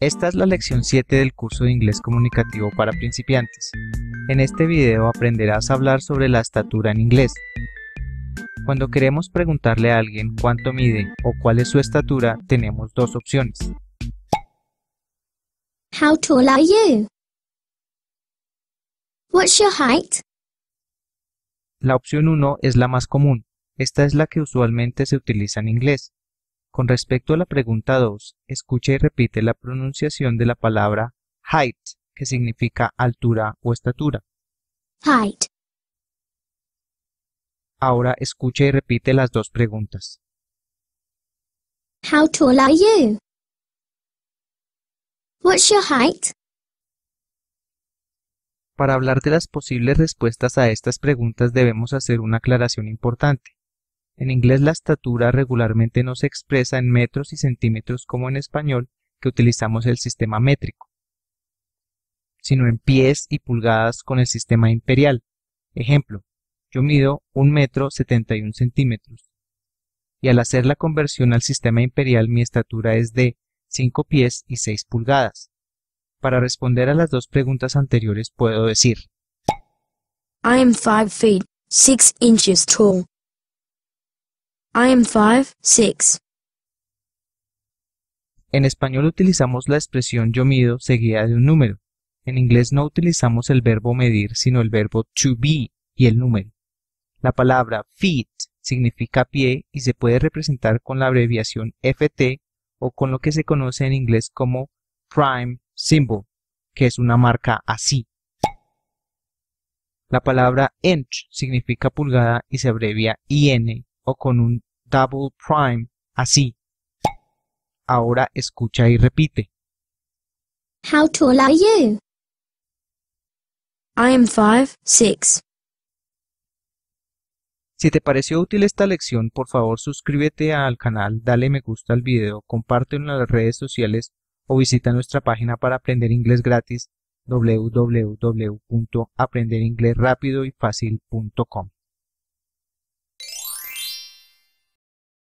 Esta es la lección 7 del curso de inglés comunicativo para principiantes. En este video aprenderás a hablar sobre la estatura en inglés. Cuando queremos preguntarle a alguien cuánto mide o cuál es su estatura, tenemos dos opciones. How tall are you? What's your height? La opción 1 es la más común. Esta es la que usualmente se utiliza en inglés. Con respecto a la pregunta 2, escucha y repite la pronunciación de la palabra height, que significa altura o estatura. Height. Ahora escucha y repite las dos preguntas. How tall are you? What's your height? Para hablar de las posibles respuestas a estas preguntas debemos hacer una aclaración importante. En inglés la estatura regularmente no se expresa en metros y centímetros como en español, que utilizamos el sistema métrico, sino en pies y pulgadas con el sistema imperial. Ejemplo, yo mido un metro setenta y un centímetros. Y al hacer la conversión al sistema imperial mi estatura es de 5 pies y 6 pulgadas. Para responder a las dos preguntas anteriores puedo decir I am 5 feet 6 inches tall. I am En español utilizamos la expresión yo mido seguida de un número. En inglés no utilizamos el verbo medir, sino el verbo to be y el número. La palabra feet significa pie y se puede representar con la abreviación FT o con lo que se conoce en inglés como prime symbol, que es una marca así. La palabra inch significa pulgada y se abrevia IN o con un double prime, así. Ahora escucha y repite. How tall are you? I am five, six. Si te pareció útil esta lección, por favor suscríbete al canal, dale me gusta al video, comparte en las redes sociales o visita nuestra página para aprender inglés gratis www.aprenderinglesrapidoyfacil.com.